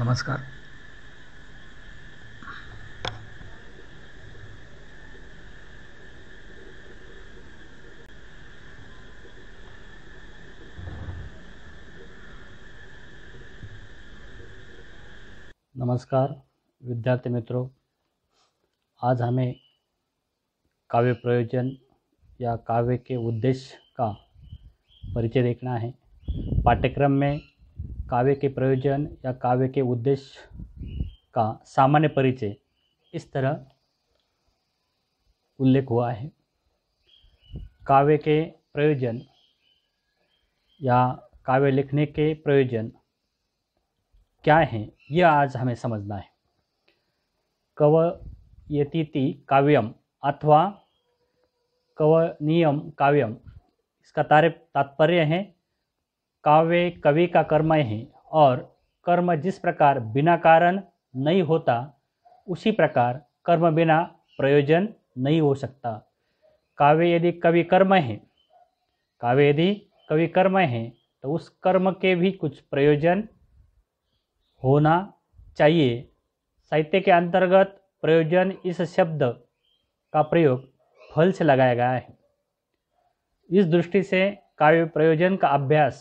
नमस्कार नमस्कार विद्यार्थी मित्रों आज हमें काव्य प्रयोजन या काव्य के उद्देश्य का परिचय देखना है पाठ्यक्रम में काव्य के प्रयोजन या काव्य के उद्देश्य का सामान्य परिचय इस तरह उल्लेख हुआ है काव्य के प्रयोजन या काव्य लिखने के प्रयोजन क्या हैं यह आज हमें समझना है कवयतीति काव्यम अथवा कवनीयम काव्यम इसका तारे तात्पर्य है काव्य कवि का कर्म है और कर्म जिस प्रकार बिना कारण नहीं होता उसी प्रकार कर्म बिना प्रयोजन नहीं हो सकता काव्य यदि कवि कर्म है काव्य यदि कवि कर्म है तो उस कर्म के भी कुछ प्रयोजन होना चाहिए साहित्य के अंतर्गत प्रयोजन इस शब्द का प्रयोग फल से लगाया गया है इस दृष्टि से काव्य प्रयोजन का अभ्यास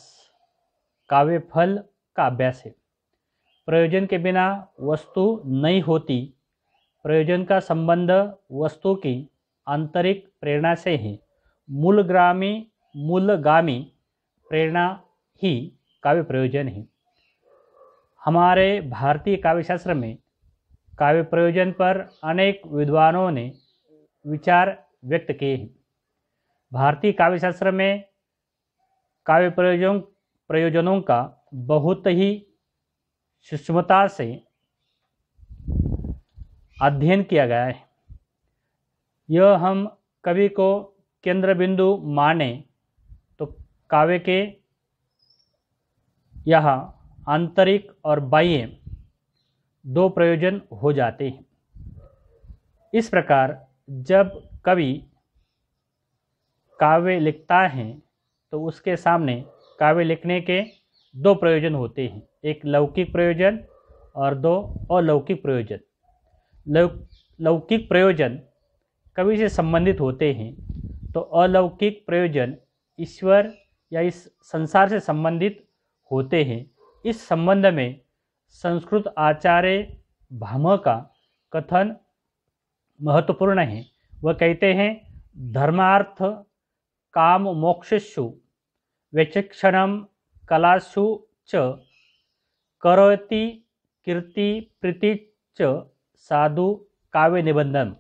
काव्य फल का अभ्यास है प्रयोजन के बिना वस्तु नहीं होती प्रयोजन का संबंध वस्तु की आंतरिक प्रेरणा से है मूलग्रामी मूलगामी प्रेरणा ही काव्य प्रयोजन है हमारे भारतीय काव्यशास्त्र में काव्य प्रयोजन पर अनेक विद्वानों ने विचार व्यक्त किए हैं भारतीय काव्यशास्त्र में काव्य प्रयोजन प्रयोजनों का बहुत ही सूक्ष्मता से अध्ययन किया गया है यह हम कवि को केंद्र बिंदु माने तो काव्य के यह आंतरिक और बाह्य दो प्रयोजन हो जाते हैं इस प्रकार जब कवि काव्य लिखता है तो उसके सामने काव्य लिखने के दो प्रयोजन होते हैं एक लौकिक प्रयोजन और दो अलौकिक प्रयोजन लौ लौकिक प्रयोजन कवि से संबंधित होते हैं तो अलौकिक प्रयोजन ईश्वर या इस संसार से संबंधित होते हैं इस संबंध में संस्कृत आचार्य भाम का कथन महत्वपूर्ण है वह कहते हैं धर्मार्थ काम मोक्षसु विचक्षणं कलासु च करोति कीर्ति प्रीति च साधु काव्य निबंधन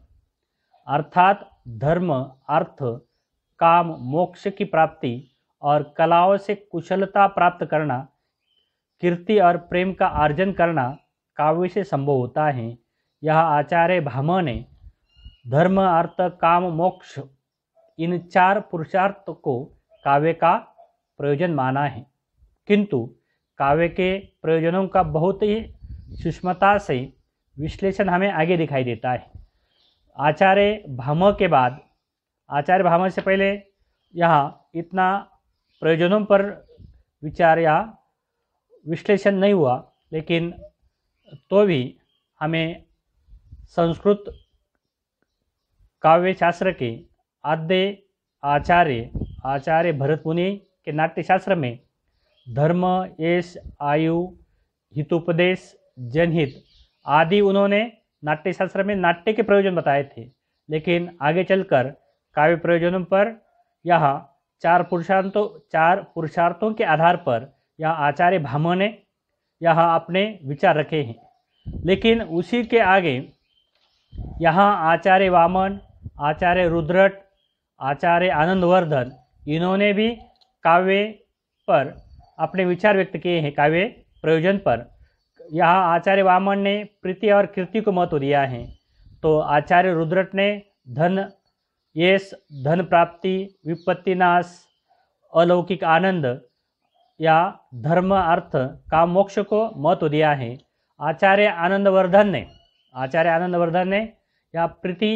अर्थात धर्म अर्थ काम मोक्ष की प्राप्ति और कलाओं से कुशलता प्राप्त करना कीर्ति और प्रेम का अर्जन करना काव्य से संभव होता है यह आचार्य भाम ने धर्म अर्थ काम मोक्ष इन चार पुरुषार्थ को काव्य का प्रयोजन माना है किंतु काव्य के प्रयोजनों का बहुत ही सूक्ष्मता से विश्लेषण हमें आगे दिखाई देता है आचार्य भाम के बाद आचार्य भाम से पहले यहाँ इतना प्रयोजनों पर विचार या विश्लेषण नहीं हुआ लेकिन तो भी हमें संस्कृत काव्य शास्त्र के आद्य आचार्य आचार्य भरत मुनि कि नाट्यशास्त्र में धर्म यश आयु हितोपदेश जनहित आदि उन्होंने नाट्यशास्त्र में नाट्य के प्रयोजन बताए थे लेकिन आगे चलकर काव्य प्रयोजनों पर यह चार पुरुषार्थों चार पुरुषार्थों के आधार पर यह आचार्य भामह ने यह अपने विचार रखे हैं लेकिन उसी के आगे यहाँ आचार्य वामन आचार्य रुद्रट आचार्य आनंदवर्धन इन्होंने भी काव्य पर अपने विचार व्यक्त किए हैं काव्य प्रयोजन पर यहाँ आचार्य वामन ने प्रीति और कीर्ति को महत्व दिया है तो आचार्य रुद्रट ने धन यश धन प्राप्ति विपत्ति नाश अलौकिक आनंद या धर्म अर्थ काम मोक्ष को महत्व दिया है आचार्य आनंदवर्धन ने आचार्य आनंदवर्धन ने या प्रीति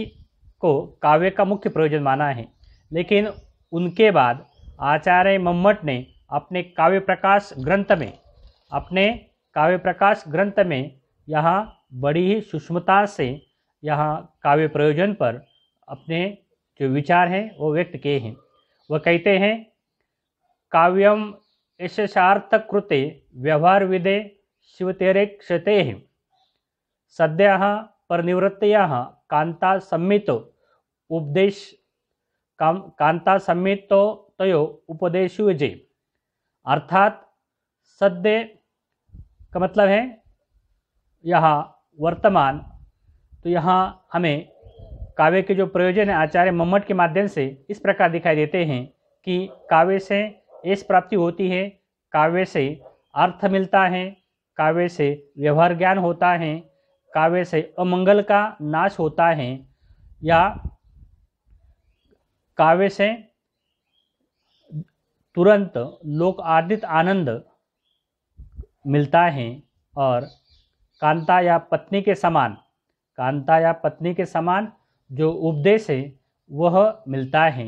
को काव्य का मुख्य प्रयोजन माना है लेकिन उनके बाद आचार्य मम्मट ने अपने काव्य प्रकाश ग्रंथ में अपने काव्य प्रकाश ग्रंथ में यहाँ बड़ी ही सूक्ष्मता से यहाँ काव्य प्रयोजन पर अपने जो विचार हैं वो व्यक्त किए हैं वह कहते हैं काव्यम यशार्थ कृते व्यवहार विदे शिवतेरे क्षते हैं सद्या यहाँ कांता सम्मित उपदेश काम कांता सम्मितो उपदेश उपदेशुजे अर्थात सद्य का मतलब है यहाँ वर्तमान तो यहाँ हमें काव्य के जो प्रयोजन है आचार्य मम्मट के माध्यम से इस प्रकार दिखाई देते हैं कि काव्य से ऐस प्राप्ति होती है काव्य से अर्थ मिलता है काव्य से व्यवहार ज्ञान होता है काव्य से अमंगल का नाश होता है या काव्य से तुरंत लोक आर्दित आनंद मिलता है और कांता या पत्नी के समान कांता या पत्नी के समान जो उपदेश है वह मिलता है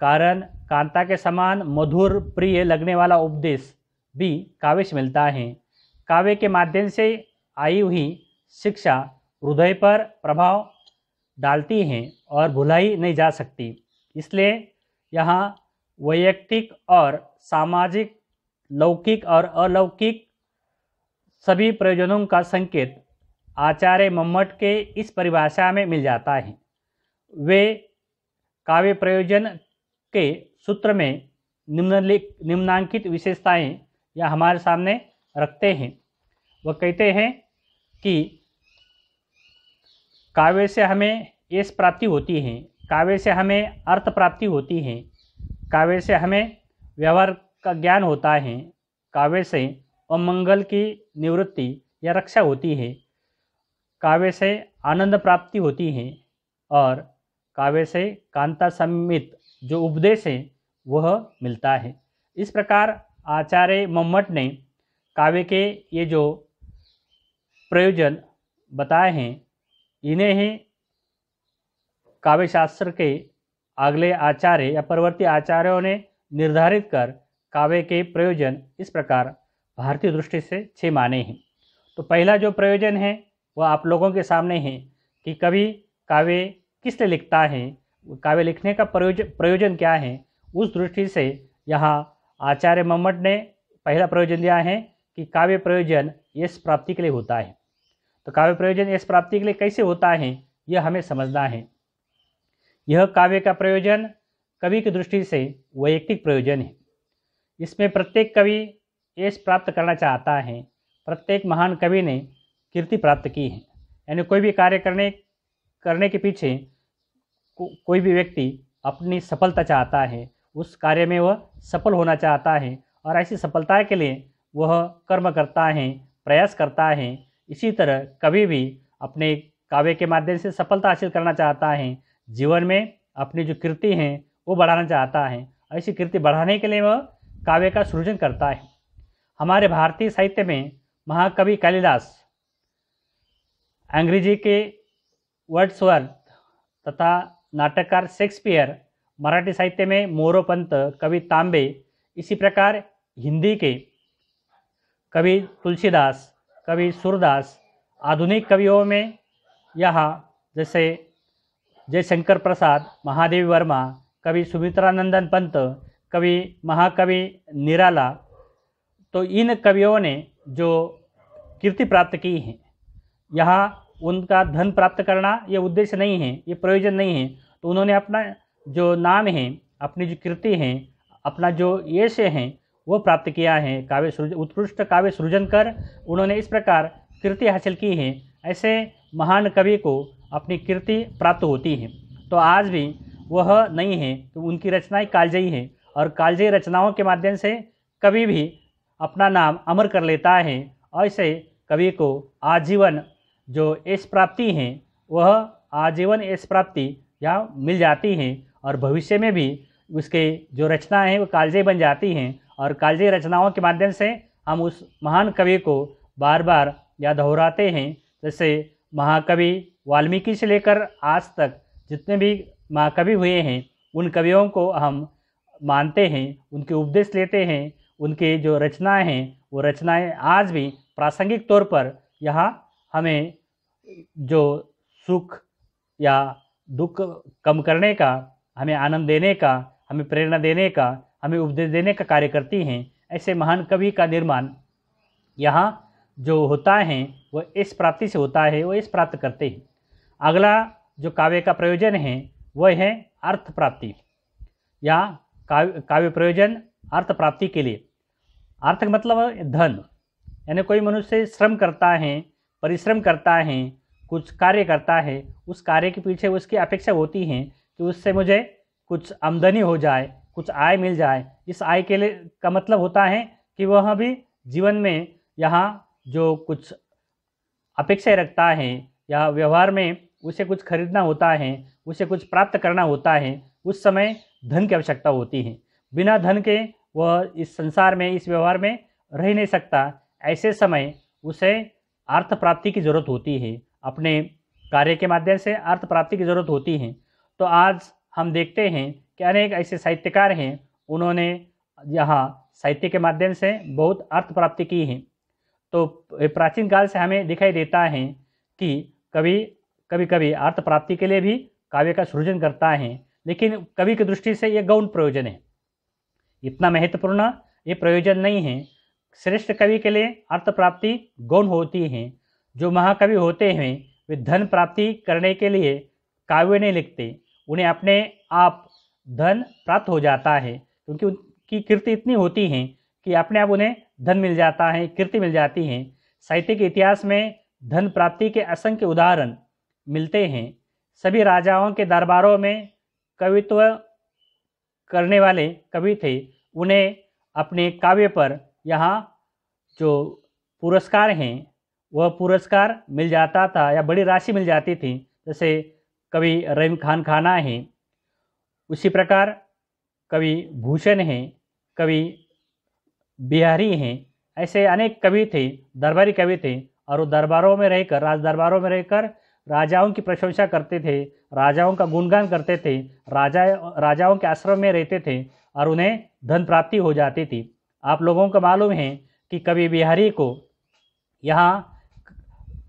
कारण कांता के समान मधुर प्रिय लगने वाला उपदेश भी काव्य से मिलता है काव्य के माध्यम से आई हुई शिक्षा हृदय पर प्रभाव डालती हैं और भुलाई नहीं जा सकती इसलिए यहाँ वैयक्तिक और सामाजिक लौकिक और अलौकिक सभी प्रयोजनों का संकेत आचार्य मम्मट के इस परिभाषा में मिल जाता है वे काव्य प्रयोजन के सूत्र में निम्नलिख निम्नांकित विशेषताएं या हमारे सामने रखते हैं वह कहते हैं कि काव्य से हमें यश प्राप्ति होती है काव्य से हमें अर्थ प्राप्ति होती है काव्य से हमें व्यवहार का ज्ञान होता है काव्य से अमंगल की निवृत्ति या रक्षा होती है काव्य से आनंद प्राप्ति होती है और काव्य से कांता सम्मित जो उपदेश है वह मिलता है इस प्रकार आचार्य मम्मट ने काव्य के ये जो प्रयोजन बताए हैं इन्हें ही काव्यशास्त्र के अगले आचार्य या परवर्ती आचार्यों ने निर्धारित कर काव्य के प्रयोजन इस प्रकार भारतीय दृष्टि से छः माने हैं तो पहला जो प्रयोजन है वह आप लोगों के सामने है कि कवि काव्य किस लिए लिखता है काव्य लिखने का प्रयोजन प्रयोजन क्या है उस दृष्टि से यहाँ आचार्य मम्मट ने पहला प्रयोजन दिया है कि काव्य प्रयोजन यश प्राप्ति के लिए होता है तो काव्य प्रयोजन यश प्राप्ति के लिए कैसे होता है यह हमें समझना है यह काव्य का प्रयोजन कवि की दृष्टि से वैयक्तिक प्रयोजन है इसमें प्रत्येक कवि यश प्राप्त करना चाहता है प्रत्येक महान कवि ने कीर्ति प्राप्त की है यानी कोई भी कार्य करने करने के पीछे को, कोई भी व्यक्ति अपनी सफलता चाहता है उस कार्य में वह सफल होना चाहता है और ऐसी सफलता के लिए वह कर्म करता है प्रयास करता है इसी तरह कवि भी अपने काव्य के माध्यम से सफलता हासिल करना चाहता है जीवन में अपनी जो कृति हैं वो बढ़ाना चाहता है ऐसी कृति बढ़ाने के लिए वह काव्य का सृजन करता है हमारे भारतीय साहित्य में महाकवि कालिदास अंग्रेजी के वर्ड्सवर्थ तथा नाटककार शेक्सपियर मराठी साहित्य में मोरोपंत कवि तांबे इसी प्रकार हिंदी के कवि तुलसीदास कवि सूरदास आधुनिक कवियों में यह जैसे जयशंकर प्रसाद महादेवी वर्मा कवि सुमित्रानंदन पंत कवि महाकवि निराला तो इन कवियों ने जो कीर्ति प्राप्त की है यहाँ उनका धन प्राप्त करना ये उद्देश्य नहीं है ये प्रयोजन नहीं है तो उन्होंने अपना जो नाम है अपनी जो कीर्ति है अपना जो यश है वो प्राप्त किया है काव्य सृजन उत्कृष्ट काव्य सृजन कर उन्होंने इस प्रकार कृति हासिल की है ऐसे महान कवि को अपनी कीर्ति प्राप्त होती है तो आज भी वह नहीं है तो उनकी रचनाएं कालजयी हैं और कालजयी रचनाओं के माध्यम से कवि भी अपना नाम अमर कर लेता है और कवि को आजीवन जो ऐश प्राप्ति हैं वह आजीवन ऐश प्राप्ति यहाँ मिल जाती हैं और भविष्य में भी उसके जो रचना हैं वो कालजयी बन जाती हैं और कालजयी रचनाओं के माध्यम से हम उस महान कवि को बार बार या दोहराते हैं जैसे महाकवि वाल्मीकि से लेकर आज तक जितने भी महाकवि हुए हैं उन कवियों को हम मानते हैं उनके उपदेश लेते हैं उनके जो रचनाएं हैं वो रचनाएं आज भी प्रासंगिक तौर पर यहाँ हमें जो सुख या दुख कम करने का हमें आनंद देने का हमें प्रेरणा देने का हमें उपदेश देने का कार्य करती हैं ऐसे महान कवि का निर्माण यहाँ जो होता है वह इस प्राप्ति से होता है वह इस प्राप्त करते हैं अगला जो काव्य का प्रयोजन है वह है अर्थ प्राप्ति या काव्य काव्य प्रयोजन अर्थ प्राप्ति के लिए अर्थ का मतलब धन यानी कोई मनुष्य श्रम करता है परिश्रम करता है कुछ कार्य करता है उस कार्य के पीछे उसकी अपेक्षा होती है कि उससे मुझे कुछ आमदनी हो जाए कुछ आय मिल जाए इस आय के लिए का मतलब होता है कि वह भी जीवन में यहाँ जो कुछ अपेक्षाएँ रखता है या व्यवहार में उसे कुछ खरीदना होता है उसे कुछ प्राप्त करना होता है उस समय धन की आवश्यकता होती है बिना धन के वह इस संसार में इस व्यवहार में रह नहीं सकता ऐसे समय उसे अर्थ प्राप्ति की जरूरत होती है अपने कार्य के माध्यम से अर्थ प्राप्ति की जरूरत होती है तो आज हम देखते हैं कि अनेक ऐसे साहित्यकार हैं उन्होंने यहाँ साहित्य के माध्यम से बहुत अर्थ प्राप्ति की है तो प्राचीन काल से हमें दिखाई देता है कि कभी कभी कभी अर्थ प्राप्ति के लिए भी काव्य का सृजन करता है लेकिन कवि की दृष्टि से यह गौण प्रयोजन है इतना महत्वपूर्ण ये प्रयोजन नहीं है श्रेष्ठ कवि के लिए अर्थ प्राप्ति गौण होती है जो महाकवि होते हैं वे धन प्राप्ति करने के लिए काव्य नहीं लिखते उन्हें अपने आप धन प्राप्त हो जाता है क्योंकि उनकी कीर्ति इतनी होती है कि अपने आप उन्हें धन मिल जाता है कीर्ति मिल जाती है साहित्य के इतिहास में धन प्राप्ति के असंख्य उदाहरण मिलते हैं सभी राजाओं के दरबारों में कवित्व करने वाले कवि थे उन्हें अपने काव्य पर यहाँ जो पुरस्कार हैं वह पुरस्कार मिल जाता था या बड़ी राशि मिल जाती थी जैसे कवि रहीम खान खाना हैं उसी प्रकार कवि भूषण हैं कवि बिहारी हैं ऐसे अनेक कवि थे दरबारी कवि थे और वो दरबारों में रहकर राज दरबारों में रहकर राजाओं की प्रशंसा करते थे राजाओं का गुणगान करते थे राजा राजाओं के आश्रम में रहते थे और उन्हें धन प्राप्ति हो जाती थी आप लोगों को मालूम है कि कभी बिहारी को यहाँ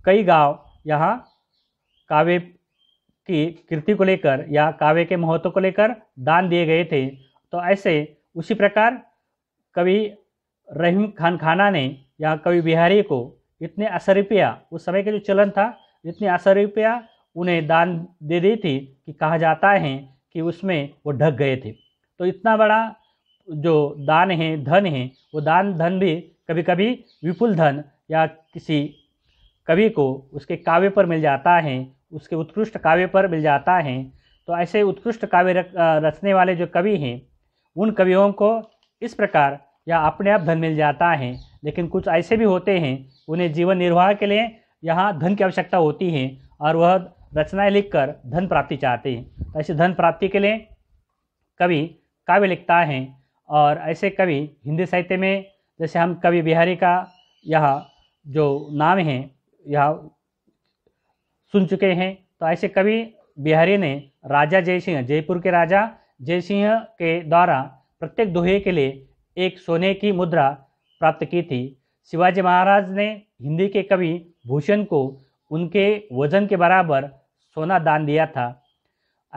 कई गांव यहाँ काव्य की कृति को लेकर या काव्य के महत्व को लेकर दान दिए गए थे तो ऐसे उसी प्रकार कवि रहीम खान खाना ने या कवि बिहारी को इतने असरपिया उस समय का जो चलन था जितनी आशा रुपया उन्हें दान दे दी थी कि कहा जाता है कि उसमें वो ढक गए थे तो इतना बड़ा जो दान है धन है वो दान धन भी कभी कभी विपुल धन या किसी कवि को उसके काव्य पर मिल जाता है उसके उत्कृष्ट काव्य पर मिल जाता है तो ऐसे उत्कृष्ट काव्य रचने वाले जो कवि हैं उन कवियों को इस प्रकार या अपने आप धन मिल जाता है लेकिन कुछ ऐसे भी होते हैं उन्हें जीवन निर्वाह के लिए यहाँ धन की आवश्यकता होती है और वह रचनाएं लिखकर धन प्राप्ति चाहते हैं तो ऐसे धन प्राप्ति के लिए कवि काव्य लिखता है और ऐसे कवि हिंदी साहित्य में जैसे हम कवि बिहारी का यह जो नाम है यह सुन चुके हैं तो ऐसे कवि बिहारी ने राजा जयसिंह जयपुर के राजा जयसिंह के द्वारा प्रत्येक दोहे के लिए एक सोने की मुद्रा प्राप्त की थी शिवाजी महाराज ने हिंदी के कवि भूषण को उनके वजन के बराबर सोना दान दिया था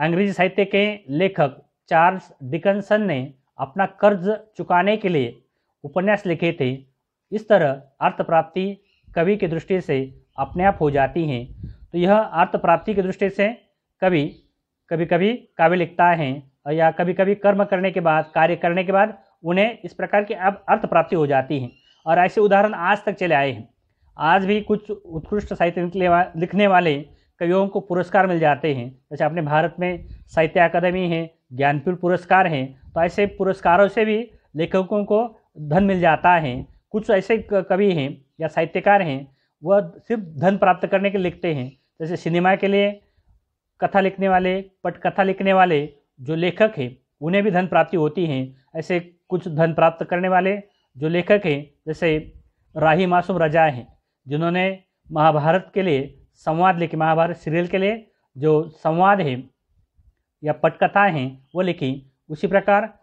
अंग्रेजी साहित्य के लेखक चार्ल्स डिकनसन ने अपना कर्ज चुकाने के लिए उपन्यास लिखे थे इस तरह अर्थ प्राप्ति कवि की दृष्टि से अपने आप हो जाती हैं तो यह अर्थ प्राप्ति की दृष्टि से कवि कभी कभी काव्य लिखता है या कभी कभी कर्म करने के बाद कार्य करने के बाद उन्हें इस प्रकार की अब अर्थ प्राप्ति हो जाती है और ऐसे उदाहरण आज तक चले आए हैं आज भी कुछ उत्कृष्ट साहित्य लिखने वाले कवियों को पुरस्कार मिल जाते हैं जैसे अपने भारत में साहित्य अकादमी है ज्ञानपीठ पुरस्कार हैं तो ऐसे पुरस्कारों से भी लेखकों को धन मिल जाता है कुछ ऐसे कवि हैं या साहित्यकार हैं वह सिर्फ धन प्राप्त करने के लिखते हैं जैसे सिनेमा के लिए कथा लिखने वाले पटकथा लिखने वाले जो लेखक हैं उन्हें भी धन प्राप्ति होती है ऐसे कुछ धन प्राप्त करने वाले जो लेखक हैं जैसे राही मासूम रजा हैं जिन्होंने महाभारत के लिए संवाद लिखे महाभारत सीरियल के लिए जो संवाद है या पटकथाएँ हैं वो लिखी उसी प्रकार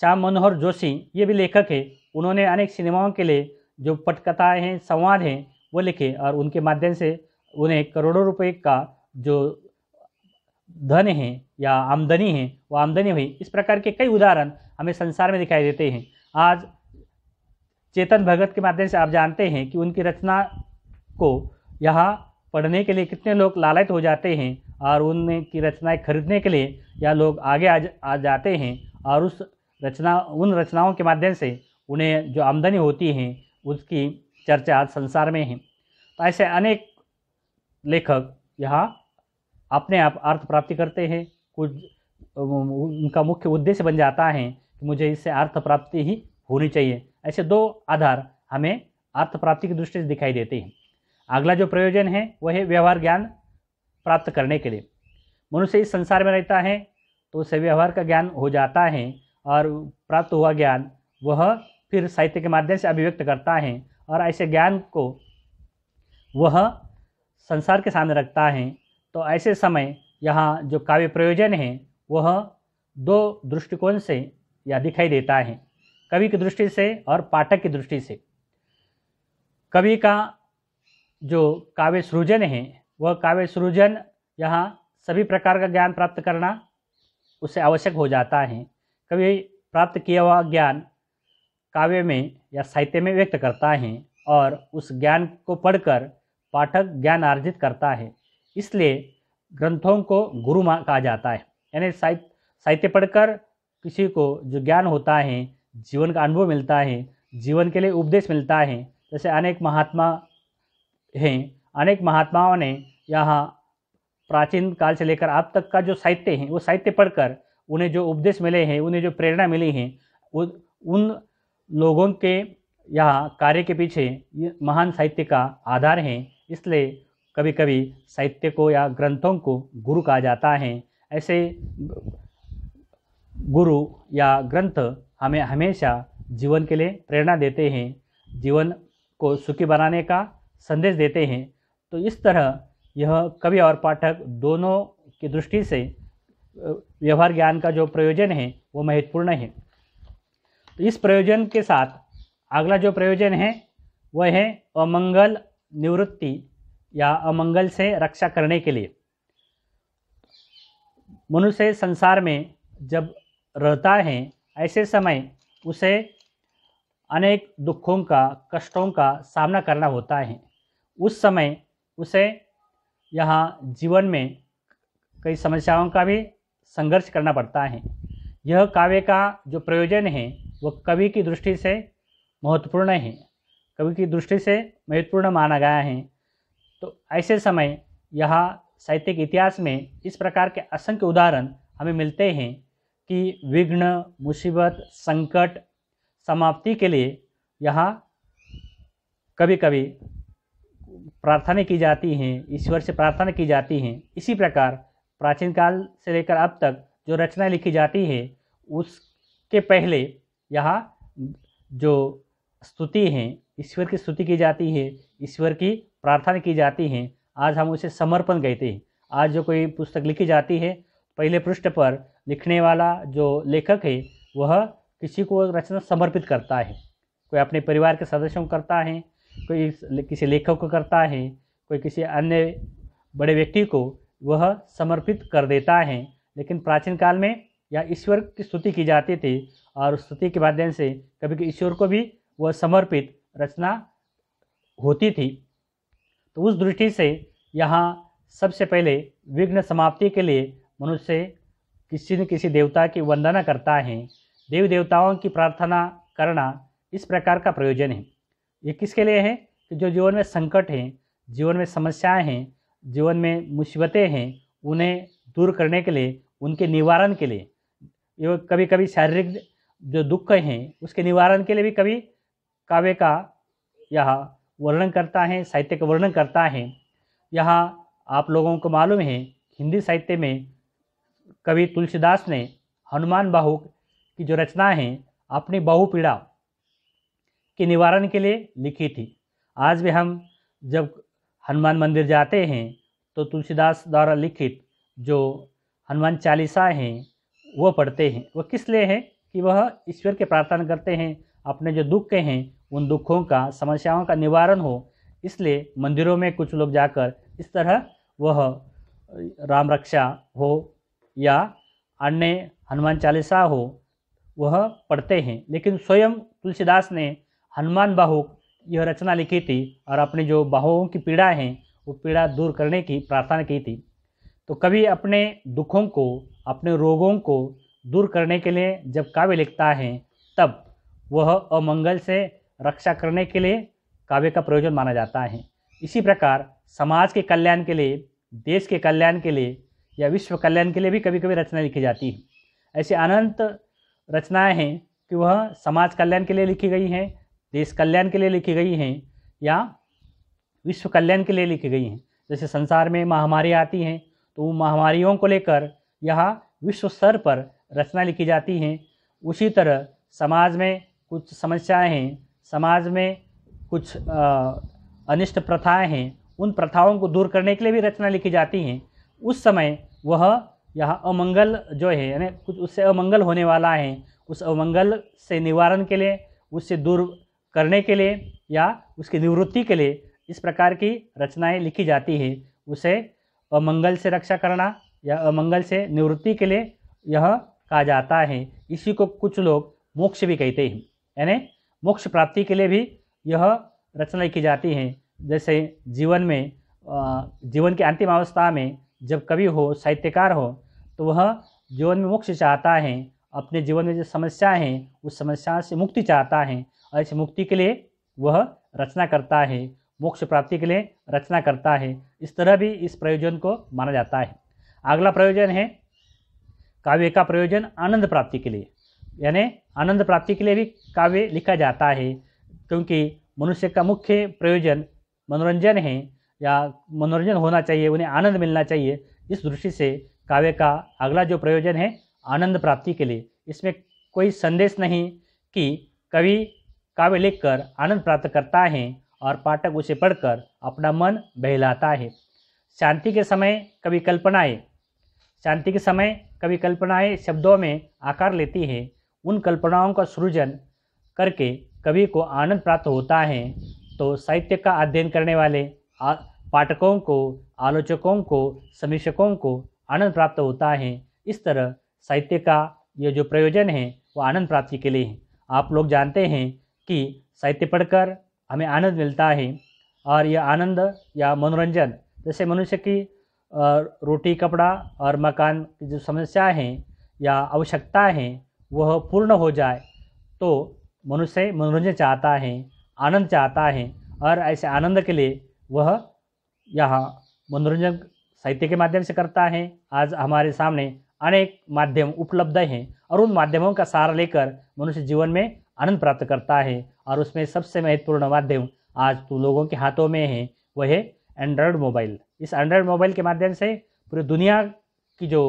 श्याम मनोहर जोशी ये भी लेखक है उन्होंने अनेक सिनेमाओं के लिए जो पटकथाएँ हैं संवाद हैं वो लिखे और उनके माध्यम से उन्हें करोड़ों रुपए का जो धन है या आमदनी है वो आमदनी हुई इस प्रकार के कई उदाहरण हमें संसार में दिखाई देते हैं आज चेतन भगत के माध्यम से आप जानते हैं कि उनकी रचना को यहाँ पढ़ने के लिए कितने लोग लालयत हो जाते हैं और उनकी रचनाएं खरीदने के लिए या लोग आगे आ, जा आ जाते हैं और उस रचना उन रचनाओं के माध्यम से उन्हें जो आमदनी होती है उसकी चर्चा आज संसार में है तो ऐसे अनेक लेखक यहाँ अपने आप अर्थ प्राप्ति करते हैं कुछ उनका मुख्य उद्देश्य बन जाता है कि मुझे इससे अर्थ प्राप्ति ही होनी चाहिए ऐसे दो आधार हमें अर्थ प्राप्ति की दृष्टि से दिखाई देते हैं अगला जो प्रयोजन है वह है व्यवहार ज्ञान प्राप्त करने के लिए मनुष्य इस संसार में रहता है तो उसे व्यवहार का ज्ञान हो जाता है और प्राप्त हुआ ज्ञान वह फिर साहित्य के माध्यम से अभिव्यक्त करता है और ऐसे ज्ञान को वह संसार के सामने रखता है तो ऐसे समय यहाँ जो काव्य प्रयोजन है वह दो दृष्टिकोण से यह दिखाई देता है कवि की दृष्टि से और पाठक की दृष्टि से कवि का जो काव्य सृजन है वह काव्य सृजन यहाँ सभी प्रकार का ज्ञान प्राप्त करना उससे आवश्यक हो जाता है कवि प्राप्त किया हुआ ज्ञान काव्य में या साहित्य में व्यक्त करता है और उस ज्ञान को पढ़कर पाठक ज्ञान अर्जित करता है इसलिए ग्रंथों को गुरु कहा जाता है यानी साहित्य साहित्य पढ़कर किसी को जो ज्ञान होता है जीवन का अनुभव मिलता है जीवन के लिए उपदेश मिलता है जैसे अनेक महात्मा हैं अनेक महात्माओं ने यहाँ प्राचीन काल से लेकर अब तक का जो साहित्य है वो साहित्य पढ़कर उन्हें जो उपदेश मिले हैं उन्हें जो प्रेरणा मिली है उन लोगों के यहाँ कार्य के पीछे ये महान साहित्य का आधार है इसलिए कभी कभी साहित्य को या ग्रंथों को गुरु कहा जाता है ऐसे गुरु या ग्रंथ हमें हमेशा जीवन के लिए प्रेरणा देते हैं जीवन को सुखी बनाने का संदेश देते हैं तो इस तरह यह कवि और पाठक दोनों की दृष्टि से व्यवहार ज्ञान का जो प्रयोजन है वो महत्वपूर्ण है तो इस प्रयोजन के साथ अगला जो प्रयोजन है वह है अमंगल निवृत्ति या अमंगल से रक्षा करने के लिए मनुष्य संसार में जब रहता है ऐसे समय उसे अनेक दुखों का कष्टों का सामना करना होता है उस समय उसे यहाँ जीवन में कई समस्याओं का भी संघर्ष करना पड़ता है यह काव्य का जो प्रयोजन है वह कवि की दृष्टि से महत्वपूर्ण है कवि की दृष्टि से महत्वपूर्ण माना गया है तो ऐसे समय यह साहित्यिक इतिहास में इस प्रकार के असंख्य उदाहरण हमें मिलते हैं की विघ्न मुसीबत संकट समाप्ति के लिए यहाँ कभी कभी प्रार्थना की जाती हैं ईश्वर से प्रार्थना की जाती हैं इसी प्रकार प्राचीन काल से लेकर अब तक जो रचना लिखी जाती है उसके पहले यहाँ जो स्तुति हैं ईश्वर की स्तुति की जाती है ईश्वर की प्रार्थना की जाती हैं आज हम उसे समर्पण कहते हैं आज जो कोई पुस्तक लिखी जाती है पहले पृष्ठ पर लिखने वाला जो लेखक है वह किसी को रचना समर्पित करता है कोई अपने परिवार के सदस्यों को करता है कोई किसी लेखक को करता है कोई किसी अन्य बड़े व्यक्ति को वह समर्पित कर देता है लेकिन प्राचीन काल में या ईश्वर की स्तुति की जाती थी और स्तुति के माध्यम से कभी ईश्वर को भी वह समर्पित रचना होती थी तो उस दृष्टि से यहाँ सबसे पहले विघ्न समाप्ति के लिए मनुष्य किसी न किसी देवता की वंदना करता है देवी देवताओं की प्रार्थना करना इस प्रकार का प्रयोजन है ये किसके लिए है कि जो जीवन में संकट हैं जीवन में समस्याएं हैं जीवन में मुसीबतें हैं उन्हें दूर करने के लिए उनके निवारण के लिए ये कभी कभी शारीरिक जो दुख हैं उसके निवारण के लिए भी कभी काव्य का यह वर्णन करता है साहित्य का वर्णन करता है यहाँ आप लोगों को मालूम है हिंदी साहित्य में कवि तुलसीदास ने हनुमान बाहु की जो रचना है अपनी बहुपीड़ा के निवारण के लिए लिखी थी आज भी हम जब हनुमान मंदिर जाते हैं तो तुलसीदास द्वारा लिखित जो हनुमान चालीसा हैं वो पढ़ते हैं वह किस लिए हैं कि वह ईश्वर के प्रार्थना करते हैं अपने जो दुख के हैं उन दुखों का समस्याओं का निवारण हो इसलिए मंदिरों में कुछ लोग जाकर इस तरह वह राम रक्षा हो या अन्य हनुमान चालीसा हो वह पढ़ते हैं लेकिन स्वयं तुलसीदास ने हनुमान बाहु यह रचना लिखी थी और अपनी जो बाहुओं की पीड़ा है वो पीड़ा दूर करने की प्रार्थना की थी तो कभी अपने दुखों को अपने रोगों को दूर करने के लिए जब काव्य लिखता है तब वह अमंगल से रक्षा करने के लिए काव्य का प्रयोजन माना जाता है इसी प्रकार समाज के कल्याण के लिए देश के कल्याण के लिए या विश्व कल्याण के लिए भी कभी कभी रचना लिखी जाती है ऐसी अनंत रचनाएं हैं कि वह समाज कल्याण के लिए लिखी गई हैं देश कल्याण के लिए लिखी गई हैं या विश्व कल्याण के लिए लिखी गई हैं जैसे संसार में महामारी आती हैं तो उन महामारियों को लेकर यह विश्व स्तर पर रचना लिखी जाती हैं उसी तरह समाज में कुछ समस्याएं हैं समाज में कुछ अनिष्ट प्रथाएं हैं उन प्रथाओं को दूर करने के लिए भी रचना लिखी जाती हैं उस समय वह यह अमंगल जो है यानी कुछ उससे अमंगल होने वाला है उस अमंगल से निवारण के लिए उससे दूर करने के लिए या उसकी निवृत्ति के लिए इस प्रकार की रचनाएं लिखी जाती है उसे अमंगल से रक्षा करना या अमंगल से निवृत्ति के लिए यह कहा जाता है इसी को कुछ लोग मोक्ष भी कहते हैं यानी मोक्ष प्राप्ति के लिए भी यह रचना लिखी जाती है जैसे जीवन में जीवन की अंतिम अवस्था में जब कवि हो साहित्यकार हो तो वह जीवन में मोक्ष चाहता है अपने जीवन में जो समस्या हैं उस समस्या से मुक्ति चाहता है और इस मुक्ति के लिए वह रचना करता है मोक्ष प्राप्ति के लिए रचना करता है इस तरह भी इस प्रयोजन को माना जाता है अगला प्रयोजन है काव्य का प्रयोजन आनंद प्राप्ति के लिए यानी आनंद प्राप्ति के लिए भी काव्य लिखा जाता है क्योंकि मनुष्य का मुख्य प्रयोजन मनोरंजन है या मनोरंजन होना चाहिए उन्हें आनंद मिलना चाहिए इस दृष्टि से काव्य का अगला जो प्रयोजन है आनंद प्राप्ति के लिए इसमें कोई संदेश नहीं कि कवि काव्य लिखकर आनंद प्राप्त करता है और पाठक उसे पढ़कर अपना मन बहलाता है शांति के समय कवि कल्पनाएं शांति के समय कवि कल्पनाएं शब्दों में आकार लेती हैं उन कल्पनाओं का सृजन करके कवि को आनंद प्राप्त होता है तो साहित्य का अध्ययन करने वाले पाठकों को आलोचकों को समीक्षकों को आनंद प्राप्त होता है इस तरह साहित्य का ये जो प्रयोजन है वो आनंद प्राप्ति के लिए है आप लोग जानते हैं कि साहित्य पढ़कर हमें आनंद मिलता है और यह आनंद या मनोरंजन जैसे मनुष्य की रोटी कपड़ा और मकान की जो समस्या है या आवश्यकता है वह पूर्ण हो जाए तो मनुष्य मनोरंजन चाहता है आनंद चाहता है और ऐसे आनंद के लिए वह यहाँ मनोरंजन साहित्य के माध्यम से करता है आज हमारे सामने अनेक माध्यम उपलब्ध हैं और उन माध्यमों का सहारा लेकर मनुष्य जीवन में आनंद प्राप्त करता है और उसमें सबसे महत्वपूर्ण माध्यम आज तो लोगों के हाथों में है वह है एंड्रॉयड मोबाइल इस एंड्रॉयड मोबाइल के माध्यम से पूरी दुनिया की जो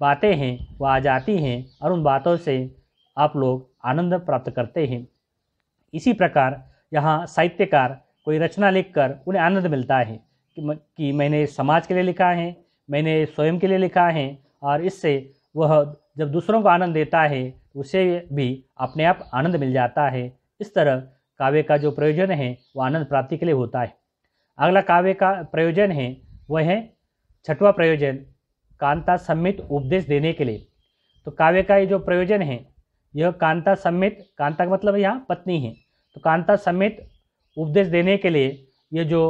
बातें हैं वह आ जाती हैं और उन बातों से आप लोग आनंद प्राप्त करते हैं इसी प्रकार यहाँ साहित्यकार कोई रचना लिखकर उन्हें आनंद मिलता है कि मैंने समाज के लिए लिखा है मैंने स्वयं के लिए लिखा है और इससे वह जब दूसरों को आनंद देता है तो उसे भी अपने आप आनंद मिल जाता है इस तरह काव्य का जो प्रयोजन है वह आनंद प्राप्ति के लिए होता है अगला काव्य का प्रयोजन है वह है छठवा प्रयोजन कांता सम्मित उपदेश देने के लिए तो काव्य का ये जो प्रयोजन है यह कांता सम्मित कांता का मतलब यहाँ पत्नी है तो कांता सम्मित उपदेश देने के लिए यह जो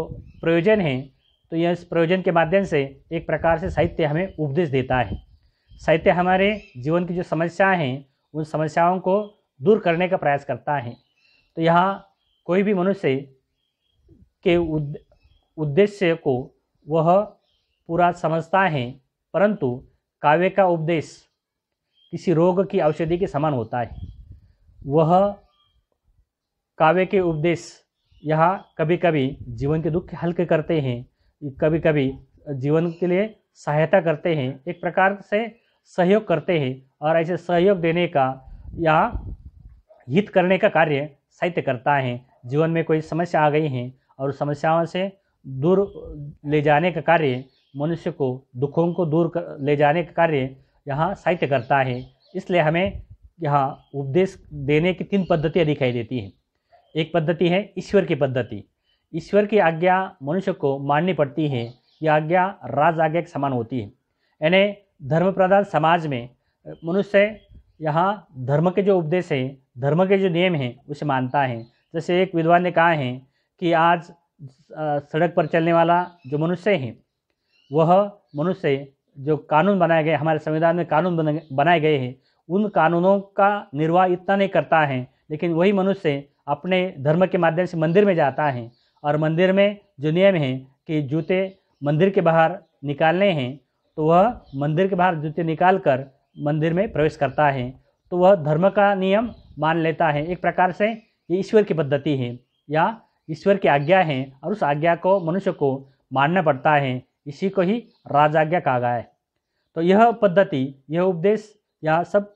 प्रयोजन है तो यह इस प्रयोजन के माध्यम से एक प्रकार से साहित्य हमें उपदेश देता है साहित्य हमारे जीवन की जो समस्याएं हैं उन समस्याओं को दूर करने का प्रयास करता है तो यहाँ कोई भी मनुष्य के उद्देश्य को वह पूरा समझता है परंतु काव्य का उपदेश किसी रोग की औषधि के समान होता है वह काव्य के उपदेश यह कभी कभी जीवन के दुख हल्के करते हैं कभी कभी जीवन के लिए सहायता करते हैं एक प्रकार से सहयोग करते हैं और ऐसे सहयोग देने का या हित करने का कार्य साहित्य करता है जीवन में कोई समस्या आ गई है और समस्याओं से दूर ले जाने का कार्य मनुष्य को दुखों को दूर कर, ले जाने का कार्य यहाँ साहित्य करता है इसलिए हमें यहाँ उपदेश देने की तीन पद्धतियाँ दिखाई देती हैं एक पद्धति है ईश्वर की पद्धति ईश्वर की आज्ञा मनुष्य को माननी पड़ती है यह आज्ञा राज आज्ञा के समान होती है यानी धर्म प्रधान समाज में मनुष्य यहाँ धर्म के जो उपदेश है धर्म के जो नियम हैं उसे मानता है जैसे एक विद्वान ने कहा है कि आज सड़क पर चलने वाला जो मनुष्य है वह मनुष्य जो कानून बनाए गए हमारे संविधान में कानून बनाए गए हैं उन कानूनों का निर्वाह इतना नहीं करता है लेकिन वही मनुष्य अपने धर्म के माध्यम से मंदिर में जाता है और मंदिर में जो नियम है कि जूते मंदिर के बाहर निकालने हैं तो वह मंदिर के बाहर जूते निकाल कर मंदिर में प्रवेश करता है तो वह धर्म का नियम मान लेता है एक प्रकार से ये ईश्वर की पद्धति है या ईश्वर की आज्ञा है और उस आज्ञा को मनुष्य को मानना पड़ता है इसी को ही राजाज्ञा कहा गया है तो यह पद्धति यह उपदेश यह सब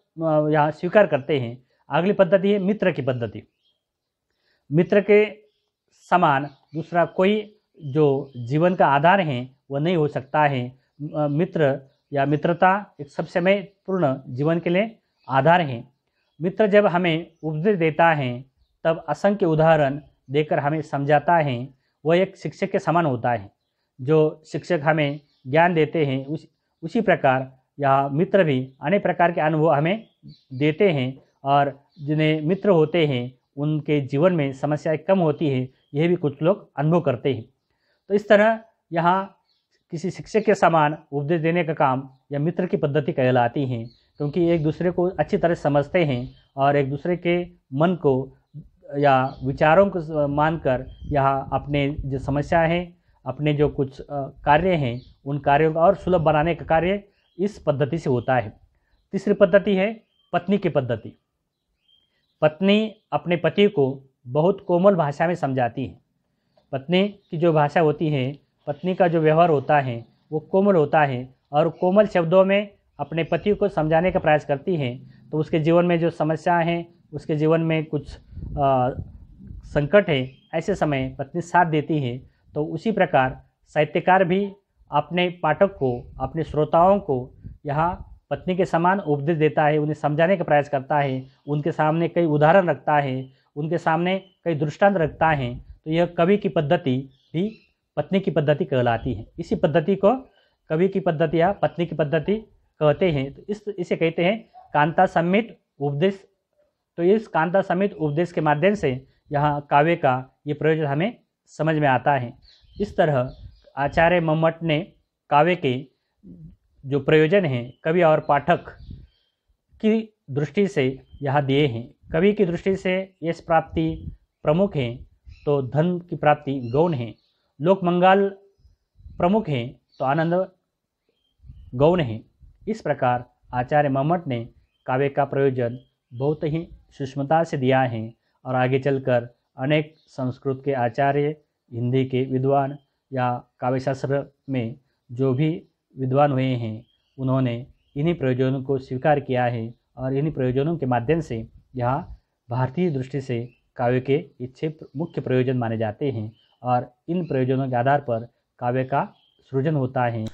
यहाँ स्वीकार करते हैं अगली पद्धति है मित्र की पद्धति मित्र के समान दूसरा कोई जो जीवन का आधार है वह नहीं हो सकता है मित्र या मित्रता एक सबसे में पूर्ण जीवन के लिए आधार है मित्र जब हमें उपदेश देता है तब असंख्य उदाहरण देकर हमें समझाता है वह एक शिक्षक के समान होता है जो शिक्षक हमें ज्ञान देते हैं उस उसी प्रकार या मित्र भी अनेक प्रकार के अनुभव हमें देते हैं और जिन्हें मित्र होते हैं उनके जीवन में समस्याएं कम होती है यह भी कुछ लोग अनुभव करते हैं तो इस तरह यहाँ किसी शिक्षक के समान उपदेश देने का काम या मित्र की पद्धति कहलाती हैं क्योंकि एक दूसरे को अच्छी तरह समझते हैं और एक दूसरे के मन को या विचारों को मानकर यह अपने जो समस्या हैं अपने जो कुछ कार्य हैं उन कार्यों को और सुलभ बनाने का कार्य इस पद्धति से होता है तीसरी पद्धति है पत्नी की पद्धति पत्नी अपने पति को बहुत कोमल भाषा में समझाती हैं पत्नी की जो भाषा होती है पत्नी का जो व्यवहार होता है वो कोमल होता है और कोमल शब्दों में अपने पति को समझाने का प्रयास करती हैं तो उसके जीवन में जो समस्याएं हैं उसके जीवन में कुछ आ, संकट है ऐसे समय पत्नी साथ देती है तो उसी प्रकार साहित्यकार भी अपने पाठक को अपने श्रोताओं को यहाँ पत्नी के समान उपदेश देता है उन्हें समझाने का प्रयास करता है उनके सामने कई उदाहरण रखता है उनके सामने कई दृष्टांत रखता है तो यह कवि की पद्धति भी पत्नी की पद्धति कहलाती है इसी पद्धति को कवि की पद्धति या पत्नी की पद्धति कहते हैं तो इस इसे कहते हैं कांता समित उपदेश तो इस कांता समित उपदेश के माध्यम से यहाँ काव्य का ये प्रयोजन हमें समझ में आता है इस तरह आचार्य मम्मट ने काव्य के जो प्रयोजन हैं कवि और पाठक की दृष्टि से यहाँ दिए हैं कवि की दृष्टि से यश प्राप्ति प्रमुख हैं तो धन की प्राप्ति गौण है लोक मंगल प्रमुख हैं तो आनंद गौण है इस प्रकार आचार्य मम्मट ने काव्य का प्रयोजन बहुत ही सूक्ष्मता से दिया है और आगे चलकर अनेक संस्कृत के आचार्य हिंदी के विद्वान या काव्यशास्त्र में जो भी विद्वान हुए हैं उन्होंने इन्हीं प्रयोजनों को स्वीकार किया है और इन्हीं प्रयोजनों के माध्यम से यह भारतीय दृष्टि से काव्य के इच्छे मुख्य प्रयोजन माने जाते हैं और इन प्रयोजनों के आधार पर काव्य का सृजन होता है